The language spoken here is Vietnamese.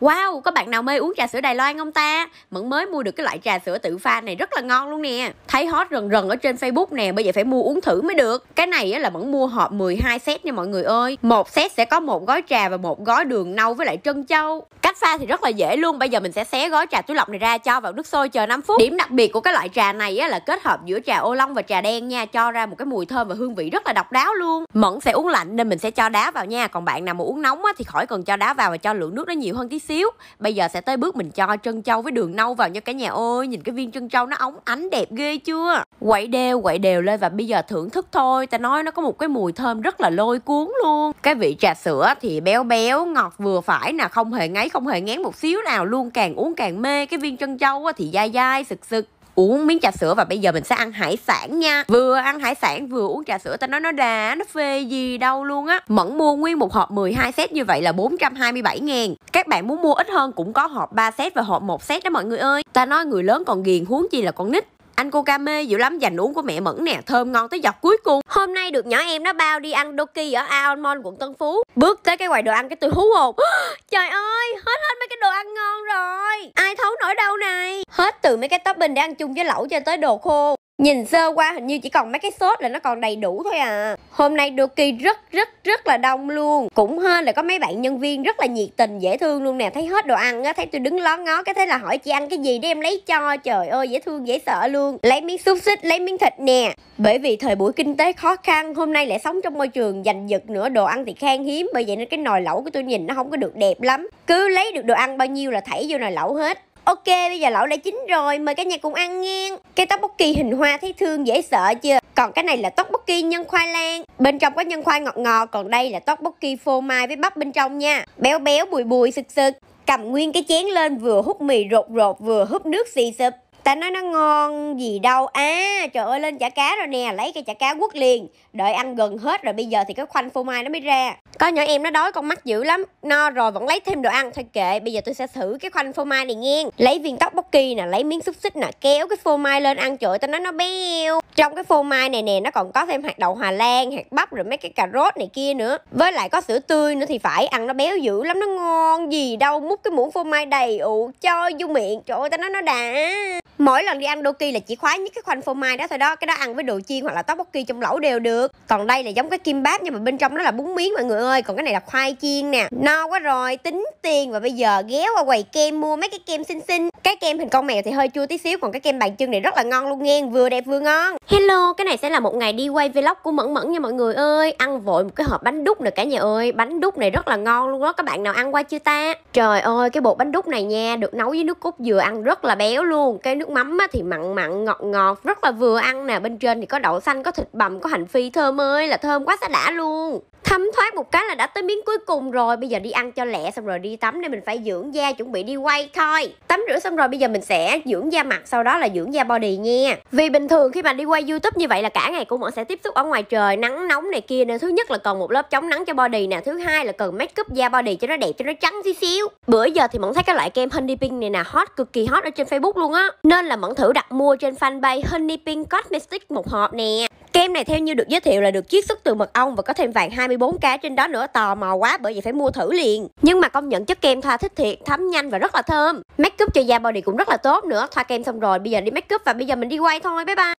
Wow, có bạn nào mê uống trà sữa Đài Loan không ta? Mẫn mới mua được cái loại trà sữa tự pha này rất là ngon luôn nè. Thấy hot rần rần ở trên Facebook nè, bây giờ phải mua uống thử mới được. Cái này á là Mẫn mua hộp 12 set nha mọi người ơi. Một set sẽ có một gói trà và một gói đường nâu với lại trân châu. Cách pha thì rất là dễ luôn. Bây giờ mình sẽ xé gói trà túi lọc này ra cho vào nước sôi chờ 5 phút. Điểm đặc biệt của cái loại trà này á, là kết hợp giữa trà ô long và trà đen nha, cho ra một cái mùi thơm và hương vị rất là độc đáo luôn. Mẫn sẽ uống lạnh nên mình sẽ cho đá vào nha. Còn bạn nào mà uống nóng á, thì khỏi cần cho đá vào và cho lượng nước nó nhiều hơn tí xíu. Bây giờ sẽ tới bước mình cho trân châu với đường nâu vào nha cả nhà ơi. Nhìn cái viên trân châu nó óng ánh đẹp ghê chưa? Quậy đều quậy đều lên và bây giờ thưởng thức thôi. Ta nói nó có một cái mùi thơm rất là lôi cuốn luôn. Cái vị trà sữa thì béo béo, ngọt vừa phải nè, không hề ngấy không không hề ngán một xíu nào luôn càng uống càng mê cái viên chân châu thì dai dai sực sực uống miếng trà sữa và bây giờ mình sẽ ăn hải sản nha vừa ăn hải sản vừa uống trà sữa ta nói nó đà nó phê gì đâu luôn á mẫn mua nguyên một hộp 12 set như vậy là 427 ngàn các bạn muốn mua ít hơn cũng có hộp 3 set và hộp 1 set đó mọi người ơi ta nói người lớn còn ghiền huống chi là con nít anh coca mê dữ lắm dành uống của mẹ Mẫn nè, thơm ngon tới giọt cuối cùng. Hôm nay được nhỏ em nó bao đi ăn Doki ở Aonmon quận Tân Phú. Bước tới cái quầy đồ ăn cái tôi hú hồn. Trời ơi, hết hết mấy cái đồ ăn ngon rồi. Ai thấu nổi đâu này. Hết từ mấy cái topping để ăn chung với lẩu cho tới đồ khô. Nhìn sơ qua hình như chỉ còn mấy cái sốt là nó còn đầy đủ thôi à Hôm nay được rất rất rất là đông luôn Cũng hơn là có mấy bạn nhân viên rất là nhiệt tình dễ thương luôn nè Thấy hết đồ ăn á, thấy tôi đứng ló ngó cái thế là hỏi chị ăn cái gì để em lấy cho Trời ơi dễ thương dễ sợ luôn Lấy miếng xúc xích, lấy miếng thịt nè bởi vì thời buổi kinh tế khó khăn, hôm nay lại sống trong môi trường giành giật nữa, đồ ăn thì khan hiếm, bởi vậy nên cái nồi lẩu của tôi nhìn nó không có được đẹp lắm. Cứ lấy được đồ ăn bao nhiêu là thảy vô nồi lẩu hết. Ok, bây giờ lẩu đã chín rồi, mời cả nhà cùng ăn nghe. Cái tteokbokki hình hoa thấy thương dễ sợ chưa? Còn cái này là tteokbokki nhân khoai lang. Bên trong có nhân khoai ngọt ngọt, còn đây là tteokbokki phô mai với bắp bên trong nha. Béo béo bùi bùi sực sực. Cầm nguyên cái chén lên vừa hút mì rột rột vừa hút nước xì sụp. Ta nói nó ngon gì đâu À trời ơi lên chả cá rồi nè Lấy cái chả cá quất liền Đợi ăn gần hết rồi bây giờ thì cái khoanh phô mai nó mới ra Có nhỏ em nó đói con mắt dữ lắm No rồi vẫn lấy thêm đồ ăn Thôi kệ bây giờ tôi sẽ thử cái khoanh phô mai này nghe Lấy viên tóc bóc kỳ nè lấy miếng xúc xích nè kéo cái phô mai lên ăn trời tao nói nó béo trong cái phô mai này nè nó còn có thêm hạt đậu hòa lan hạt bắp rồi mấy cái cà rốt này kia nữa với lại có sữa tươi nữa thì phải ăn nó béo dữ lắm nó ngon gì đâu múc cái muỗng phô mai đầy ụ cho vô miệng trời ơi tao nói nó đã mỗi lần đi ăn doki là chỉ khoái nhất cái khoanh phô mai đó thôi đó cái đó ăn với đồ chiên hoặc là tteokbokki trong lẩu đều được còn đây là giống cái kim báp nhưng mà bên trong nó là bún miếng mọi người ơi còn cái này là khoai chiên nè no quá rồi tính tiền và bây giờ ghé qua quầy kem mua mấy cái kem xinh xinh cái kem hình con mèo thì hơi chua tí xíu còn cái kem bàn chân này rất là ngon luôn nghe vừa đẹp vừa ngon hello cái này sẽ là một ngày đi quay vlog của mẫn mẫn nha mọi người ơi ăn vội một cái hộp bánh đúc nè cả nhà ơi bánh đúc này rất là ngon luôn đó các bạn nào ăn qua chưa ta trời ơi cái bột bánh đúc này nha được nấu với nước cốt dừa ăn rất là béo luôn cái nước mắm á, thì mặn mặn ngọt ngọt rất là vừa ăn nè bên trên thì có đậu xanh có thịt bằm có hành phi thơm ơi là thơm quá xá đã luôn thấm thoát một cái là đã tới miếng cuối cùng rồi bây giờ đi ăn cho lẹ xong rồi đi tắm nên mình phải dưỡng da chuẩn bị đi quay thôi tắm rửa xong rồi bây giờ mình sẽ dưỡng da mặt sau đó là dưỡng da body nha vì bình thường khi mà đi quay youtube như vậy là cả ngày của mọi sẽ tiếp xúc ở ngoài trời nắng nóng này kia nên thứ nhất là cần một lớp chống nắng cho body nè thứ hai là cần make up da body cho nó đẹp cho nó trắng xíu xíu bữa giờ thì mẫn thấy cái loại kem honey pink này nè hot cực kỳ hot ở trên facebook luôn á nên là mẫn thử đặt mua trên fanpage honey pink cosmetics một hộp nè Kem này theo như được giới thiệu là được chiết xuất từ mật ong và có thêm vàng 24K trên đó nữa tò mò quá bởi vậy phải mua thử liền. Nhưng mà công nhận chất kem thoa thích thiệt, thấm nhanh và rất là thơm. Make up cho da body cũng rất là tốt nữa. Thoa kem xong rồi, bây giờ đi make up và bây giờ mình đi quay thôi. Bye bye.